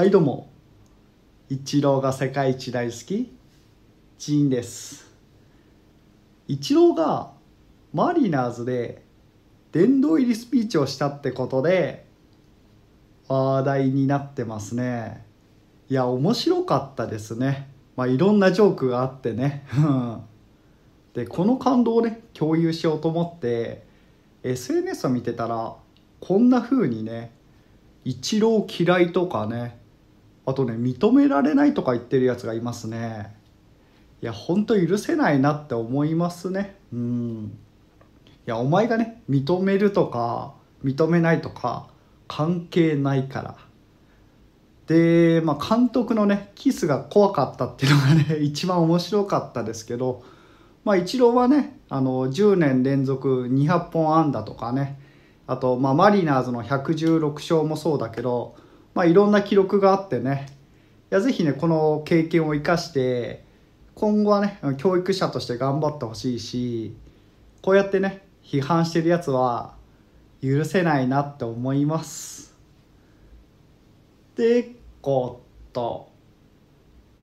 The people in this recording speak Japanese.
はいどうもイチローが世界一大好きジーンですイチローがマリナーズで殿堂入りスピーチをしたってことで話題になってますねいや面白かったですねまあいろんなジョークがあってね でこの感動をね共有しようと思って SNS を見てたらこんな風にね一郎嫌いとかねあとね認められないとか言ってるやつがいますねいやほんと許せないなって思いますねうんいやお前がね認めるとか認めないとか関係ないからで、まあ、監督のねキスが怖かったっていうのがね 一番面白かったですけど、まあ、イチローはねあの10年連続200本安打とかねあと、まあ、マリナーズの116勝もそうだけどまあ、いろんな記録があってねいやぜひねこの経験を生かして今後はね教育者として頑張ってほしいしこうやってね批判してるやつは許せないなって思います。でこと。